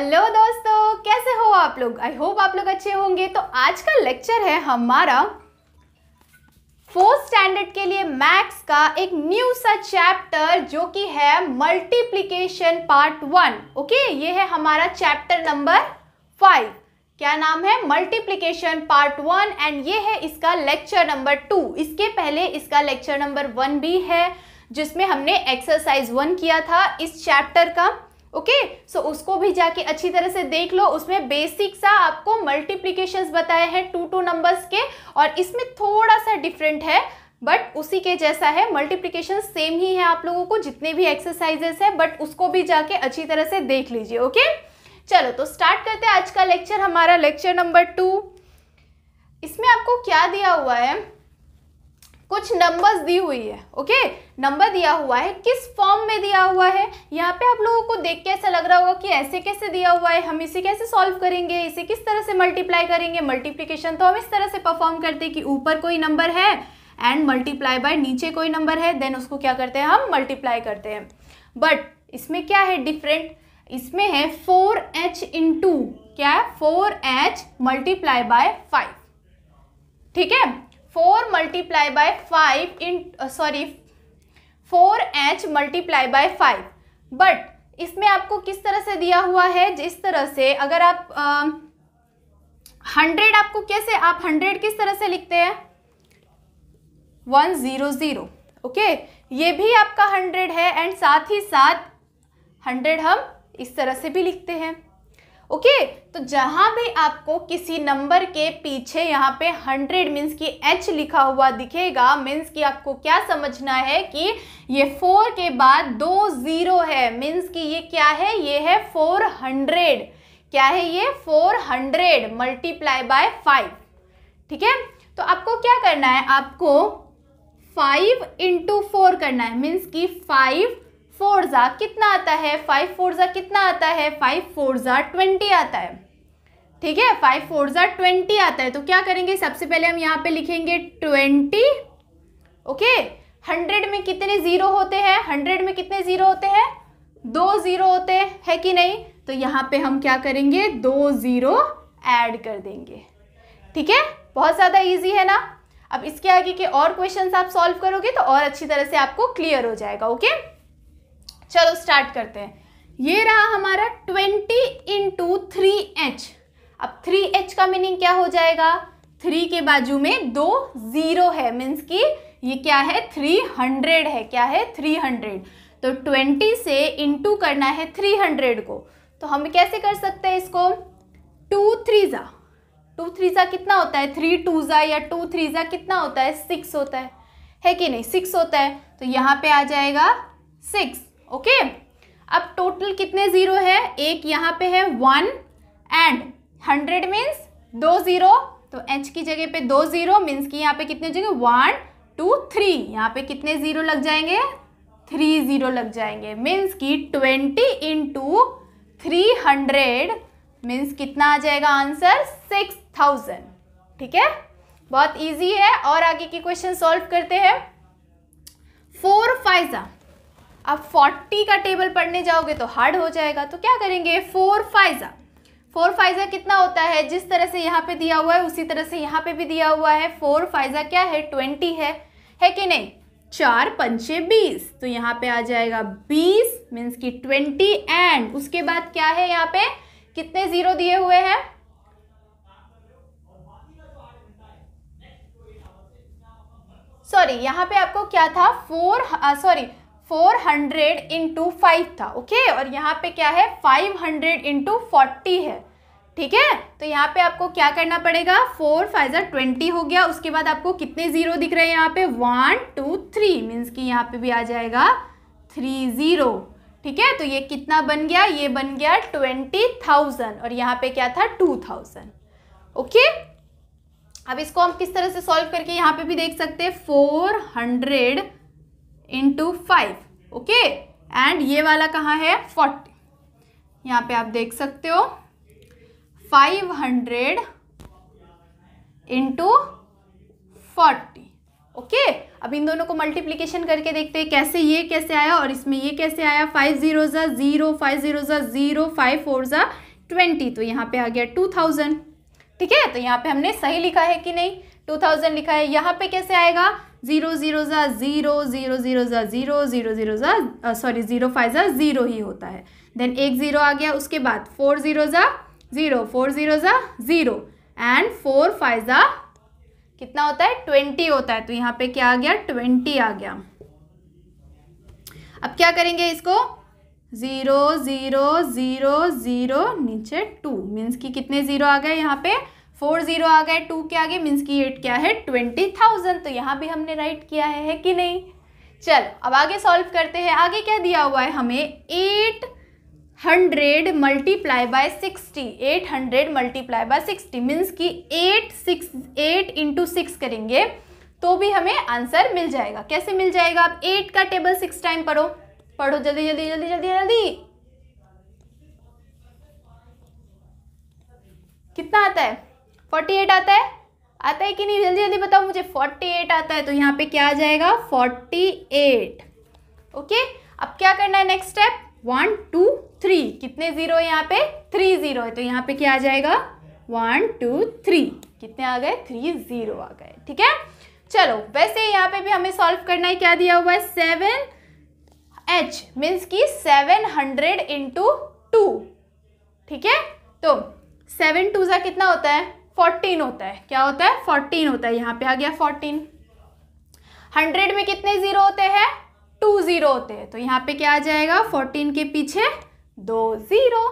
Hello दोस्तों कैसे हो आप लोग आई होप आप लोग अच्छे होंगे तो आज का लेक्चर है हमारा फोर्थ स्टैंडर्ड के लिए मैथ्स का एक न्यू सा चैप्टर जो कि है मल्टीप्लीकेशन पार्ट वन ओके ये है हमारा चैप्टर नंबर फाइव क्या नाम है मल्टीप्लीकेशन पार्ट वन एंड ये है इसका लेक्चर नंबर टू इसके पहले इसका लेक्चर नंबर वन भी है जिसमें हमने एक्सरसाइज वन किया था इस चैप्टर का ओके okay? सो so, उसको भी जाके अच्छी तरह से देख लो उसमें बेसिक सा आपको मल्टीप्लीकेशन बताए हैं टू टू नंबर्स के और इसमें थोड़ा सा डिफरेंट है बट उसी के जैसा है मल्टीप्लीकेशन सेम ही है आप लोगों को जितने भी एक्सरसाइजेस है बट उसको भी जाके अच्छी तरह से देख लीजिए ओके चलो तो स्टार्ट करते हैं आज का लेक्चर हमारा लेक्चर नंबर टू इसमें आपको क्या दिया हुआ है कुछ नंबर्स दी हुई है ओके नंबर दिया हुआ है किस फॉर्म में दिया हुआ है यहाँ पे आप लोगों को देख के ऐसा लग रहा होगा कि ऐसे कैसे दिया हुआ है हम इसे कैसे सॉल्व करेंगे इसे किस तरह से मल्टीप्लाई करेंगे मल्टीप्लीकेशन तो हम इस तरह से परफॉर्म करते हैं कि ऊपर कोई नंबर है एंड मल्टीप्लाई बाय नीचे कोई नंबर है देन उसको क्या करते हैं हम मल्टीप्लाई करते हैं बट इसमें क्या है डिफरेंट इसमें है फोर एच इन टू क्या है four H multiply by five ठीक है four multiply by five in sorry four H multiply by five but इसमें आपको किस तरह से दिया हुआ है जिस तरह से अगर आप हंड्रेड आपको कैसे आप हंड्रेड किस तरह से लिखते हैं वन ज़ीरो ज़ीरो ओके ये भी आपका हंड्रेड है एंड साथ ही साथ हंड्रेड हम इस तरह से भी लिखते हैं ओके तो जहां भी आपको किसी नंबर के पीछे यहाँ पे हंड्रेड मीन्स की एच लिखा हुआ दिखेगा मीन्स कि आपको क्या समझना है कि ये फोर के बाद दो ज़ीरो है मीन्स कि ये क्या है ये है फोर हंड्रेड क्या है ये four hundred multiply by five ठीक है तो आपको क्या करना है आपको फाइव इंटू फोर करना है मीन्स कि फाइव फोर ज़ा कितना आता है फाइव फोर ज़ा कितना आता है फाइव फोर ज़ा ट्वेंटी आता है ठीक है फाइव फोर ज़ा ट्वेंटी आता है तो क्या करेंगे सबसे पहले हम यहाँ पे लिखेंगे ट्वेंटी ओके हंड्रेड में कितने ज़ीरो होते हैं हंड्रेड में कितने ज़ीरो होते हैं दो ज़ीरो होते हैं कि नहीं तो यहाँ पे हम क्या करेंगे दो ज़ीरो ऐड कर देंगे ठीक है बहुत ज़्यादा ईजी है ना अब इसके आगे के और क्वेश्चन आप सॉल्व करोगे तो और अच्छी तरह से आपको क्लियर हो जाएगा ओके चलो स्टार्ट करते हैं ये रहा हमारा ट्वेंटी इंटू थ्री एच अब थ्री एच का मीनिंग क्या हो जाएगा थ्री के बाजू में दो ज़ीरो है मीन्स कि ये क्या है थ्री हंड्रेड है क्या है थ्री हंड्रेड तो ट्वेंटी से इंटू करना है थ्री हंड्रेड को तो हम कैसे कर सकते हैं इसको टू थ्री ज़ा टू थ्री ज़ा कितना होता है थ्री टू ज़ा या टू थ्री ज़ा कितना होता है सिक्स होता है है कि नहीं सिक्स होता है तो यहाँ पे आ जाएगा सिक्स ओके अब टोटल कितने ज़ीरो है एक यहाँ पे है वन एंड हंड्रेड मीन्स दो ज़ीरो तो एच की जगह पे दो ज़ीरो मीन्स की यहाँ पे कितने हो जाएंगे वन टू थ्री यहाँ पे कितने ज़ीरो लग जाएंगे थ्री ज़ीरो लग जाएंगे मीन्स की twenty into three hundred means कितना आ जाएगा आंसर सिक्स थाउजेंड ठीक है बहुत इजी है और आगे के क्वेश्चन सॉल्व करते हैं फोर फाइजा अब 40 का टेबल पढ़ने जाओगे तो हार्ड हो जाएगा तो क्या करेंगे फोर फाइजा फोर फाइजा कितना होता है जिस तरह से यहाँ पे दिया हुआ है उसी तरह से यहाँ पे भी दिया हुआ है फोर फाइजा क्या है ट्वेंटी है है कि नहीं चार पंचे बीस तो यहाँ पे आ जाएगा बीस मीन्स की ट्वेंटी एंड उसके बाद क्या है यहाँ पे कितने जीरो दिए हुए हैं सॉरी यहाँ पे आपको क्या था four sorry uh, four hundred into five था ओके और यहाँ पे क्या है फाइव हंड्रेड इंटू फोर्टी है ठीक है तो यहाँ पे आपको क्या करना पड़ेगा फोर फाइव ज़र ट्वेंटी हो गया उसके बाद आपको कितने ज़ीरो दिख रहे हैं यहाँ पे वन टू थ्री मीन्स कि यहाँ पे भी आ जाएगा थ्री ज़ीरो ठीक है तो ये कितना बन गया ये बन गया ट्वेंटी थाउजेंड और यहाँ पे क्या था टू थाउजेंड ओके अब इसको हम किस तरह से सॉल्व करके यहाँ पे भी देख सकते हैं four hundred into five okay and ये वाला कहाँ है फोर्टी यहाँ पे आप देख सकते हो five hundred into forty okay अब इन दोनों को मल्टीप्लीकेशन करके देखते हैं कैसे ये कैसे आया और इसमें ये कैसे आया फाइव जीरो ज़ा ज़ीरो फाइव जीरो ज़ा ज़ीरो फाइव फोर ज़ा ट्वेंटी तो यहाँ पे आ गया टू थाउजेंड ठीक है तो यहाँ पे हमने सही लिखा है कि नहीं टू थाउजेंड लिखा है यहाँ पे कैसे आएगा ज़ीरो ज़ीरो ज़ा ज़ीरो ज़ीरो ज़ीरो ज़ा ज़ीरो ज़ीरो ज़ीरो ज़ा सॉरी ज़ीरो फाइव ज़ा ज़ीरो ही होता है देन एक ज़ीरो आ गया उसके बाद फोर ज़ीरो ज़ा ज़ीरो फोर ज़ीरो ज़ा ज़ीरो एंड फोर फाइव ज़ा कितना होता है ट्वेंटी होता है तो यहाँ पे क्या आ गया ट्वेंटी आ गया अब क्या करेंगे इसको ज़ीरो ज़ीरो ज़ीरो ज़ीरो नीचे टू मीन्स कि कितने ज़ीरो आ गए यहाँ पे फोर जीरो आ गए टू के आगे मीन्स की एट क्या है ट्वेंटी थाउजेंड तो यहाँ भी हमने राइट किया है, है कि नहीं चल अब आगे सॉल्व करते हैं आगे क्या दिया हुआ है हमें eight hundred multiply by sixty eight hundred multiply by sixty means की eight six eight into six करेंगे तो भी हमें आंसर मिल जाएगा कैसे मिल जाएगा आप एट का टेबल सिक्स टाइम पढ़ो पढ़ो जल्दी जल्दी जल्दी जल्दी जल्दी कितना आता है फोर्टी एट आता है आता है कि नहीं जल्दी जल्दी बताओ मुझे फोर्टी एट आता है तो यहाँ पे क्या आ जाएगा फोर्टी एट ओके अब क्या करना है next step one two three कितने ज़ीरो है यहाँ पे थ्री ज़ीरो है तो यहाँ पे क्या आ जाएगा वन टू थ्री कितने आ गए थ्री ज़ीरो आ गए ठीक है चलो वैसे यहाँ पे भी हमें सॉल्व करना है क्या दिया हुआ है सेवन एच मीन्स की सेवन हंड्रेड इंटू टू ठीक है तो सेवन टू ज़ा कितना होता है फोर्टीन होता है क्या होता है फोर्टीन होता है यहाँ पे आ गया फोर्टीन हंड्रेड में कितने ज़ीरो होते हैं टू ज़ीरो होते हैं तो यहाँ पे क्या आ जाएगा फोर्टीन के पीछे दो ज़ीरो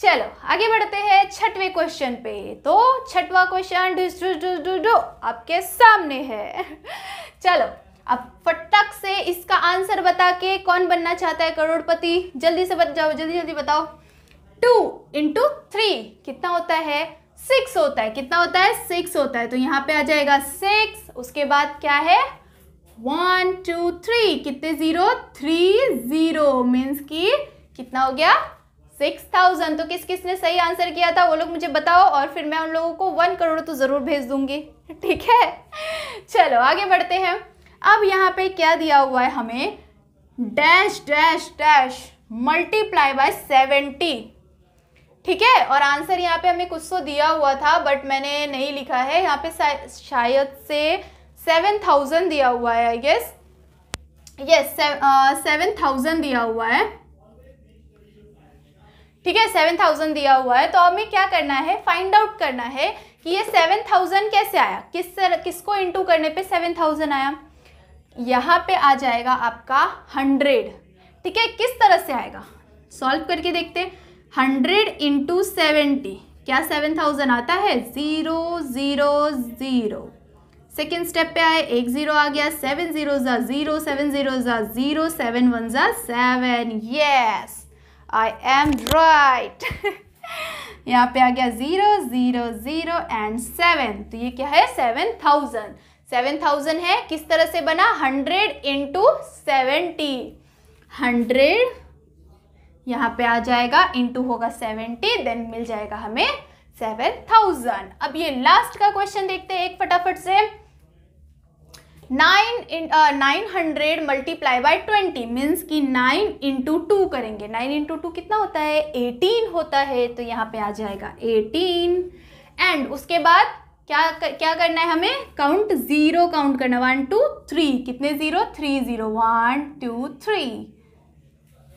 चलो आगे बढ़ते हैं छठवें क्वेश्चन पे तो छठवा क्वेश्चन आपके सामने है चलो अब फटक से इसका आंसर बता के कौन बनना चाहता है करोड़पति जल्दी से बच जाओ जल्दी जल्दी बताओ टू इंटू थ्री कितना होता है सिक्स होता है कितना होता है सिक्स होता है तो यहाँ पे आ जाएगा सिक्स उसके बाद क्या है वन टू थ्री कितने जीरो थ्री जीरो मीन्स की कितना हो गया सिक्स थाउजेंड तो किस किसने सही आंसर किया था वो लोग मुझे बताओ और फिर मैं उन लोगों को वन करोड़ तो ज़रूर भेज दूंगी ठीक है चलो आगे बढ़ते हैं अब यहाँ पे क्या दिया हुआ है हमें dash dash dash multiply by seventy ठीक है और आंसर यहाँ पे हमें कुछ तो दिया हुआ था बट मैंने नहीं लिखा है यहाँ पे शायद से सेवन थाउजेंड दिया हुआ है I guess yes seven thousand दिया हुआ है ठीक है सेवन थाउजेंड दिया हुआ है तो हमें क्या करना है फाइंड आउट करना है कि ये सेवन थाउजेंड कैसे आया किस सर किसको इंटू करने पे सेवन थाउजेंड आया यहाँ पे आ जाएगा आपका हंड्रेड ठीक है किस तरह से आएगा सॉल्व करके देखते हैं हंड्रेड इंटू सेवेंटी क्या सेवन थाउजेंड आता है zero zero zero second step पे आए एक ज़ीरो आ गया सेवन ज़ीरो ज़ा ज़ीरो सेवन ज़ीरो ज़ा ज़ीरो सेवन वन ज़ा seven yes I am right यहाँ पे आ गया zero zero zero and seven तो ये क्या है सेवन थाउजेंड सेवन थाउजेंड है किस तरह से बना हंड्रेड इंटू सेवेंटी हंड्रेड यहाँ पे आ जाएगा इंटू होगा सेवेंटी देन मिल जाएगा हमें सेवन थाउजेंड अब ये लास्ट का क्वेश्चन देखते हैं एक फटाफट से nine nine hundred multiply by twenty means कि नाइन इंटू टू करेंगे नाइन इंटू टू कितना होता है एटीन होता है तो यहाँ पे आ जाएगा एटीन एंड उसके बाद क्या क्या करना है हमें काउंट ज़ीरो काउंट करना वन टू थ्री कितने zero three zero one two three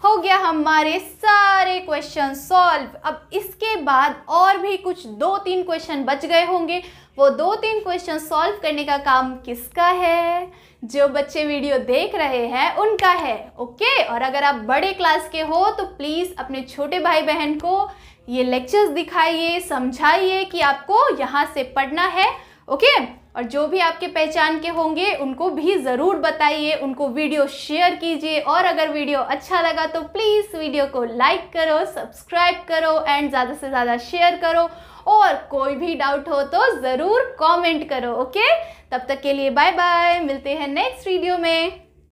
हो गया हमारे सारे क्वेश्चन सॉल्व अब इसके बाद और भी कुछ दो तीन क्वेश्चन बच गए होंगे वो दो तीन क्वेश्चन सॉल्व करने का काम किसका है जो बच्चे वीडियो देख रहे हैं उनका है ओके और अगर आप बड़े क्लास के हो तो प्लीज़ अपने छोटे भाई बहन को ये लेक्चर्स दिखाइए समझाइए कि आपको यहाँ से पढ़ना है ओके और जो भी आपके पहचान के होंगे उनको भी ज़रूर बताइए उनको वीडियो शेयर कीजिए और अगर वीडियो अच्छा लगा तो प्लीज़ वीडियो को लाइक करो सब्सक्राइब करो एंड ज़्यादा से ज़्यादा शेयर करो और कोई भी डाउट हो तो ज़रूर कमेंट करो ओके तब तक के लिए बाय बाय मिलते हैं नेक्स्ट वीडियो में